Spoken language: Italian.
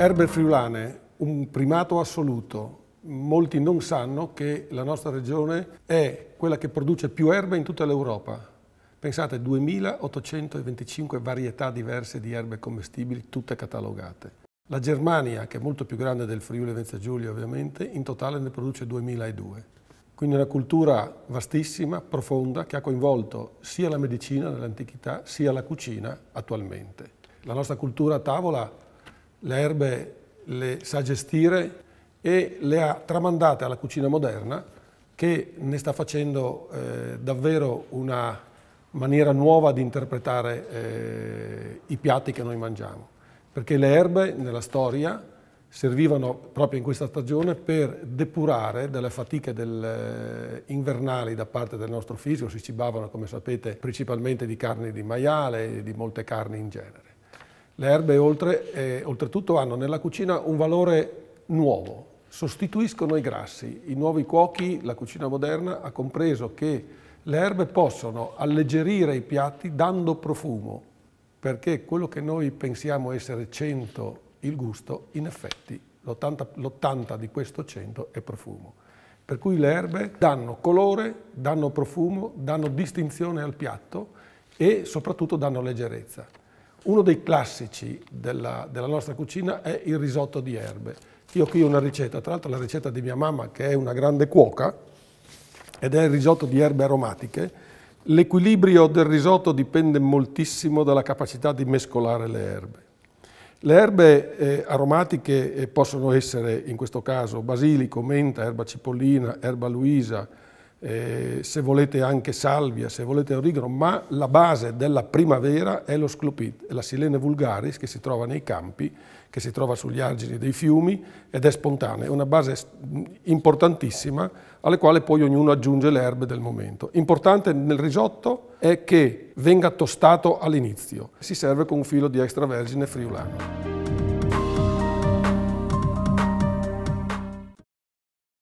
Erbe friulane, un primato assoluto. Molti non sanno che la nostra regione è quella che produce più erbe in tutta l'Europa. Pensate, 2825 varietà diverse di erbe commestibili, tutte catalogate. La Germania, che è molto più grande del Friuli Venezia Giulia ovviamente, in totale ne produce 2002. Quindi una cultura vastissima, profonda, che ha coinvolto sia la medicina nell'antichità, sia la cucina attualmente. La nostra cultura a tavola le erbe le sa gestire e le ha tramandate alla cucina moderna che ne sta facendo eh, davvero una maniera nuova di interpretare eh, i piatti che noi mangiamo. Perché le erbe nella storia servivano proprio in questa stagione per depurare dalle fatiche del, eh, invernali da parte del nostro fisico, si cibavano come sapete principalmente di carne di maiale e di molte carni in genere. Le erbe oltre, eh, oltretutto hanno nella cucina un valore nuovo, sostituiscono i grassi. I nuovi cuochi, la cucina moderna, ha compreso che le erbe possono alleggerire i piatti dando profumo, perché quello che noi pensiamo essere 100 il gusto, in effetti l'80 di questo 100 è profumo. Per cui le erbe danno colore, danno profumo, danno distinzione al piatto e soprattutto danno leggerezza. Uno dei classici della, della, nostra cucina è il risotto di erbe. Io qui ho una ricetta, tra l'altro la ricetta di mia mamma che è una grande cuoca ed è il risotto di erbe aromatiche. L'equilibrio del risotto dipende moltissimo dalla capacità di mescolare le erbe. Le erbe eh, aromatiche eh, possono essere in questo caso basilico, menta, erba cipollina, erba luisa, eh, se volete anche salvia, se volete origano, ma la base della primavera è lo sclopit, è la silene vulgaris che si trova nei campi, che si trova sugli argini dei fiumi ed è spontanea, è una base importantissima alla quale poi ognuno aggiunge le erbe del momento. Importante nel risotto è che venga tostato all'inizio, si serve con un filo di extravergine friulano.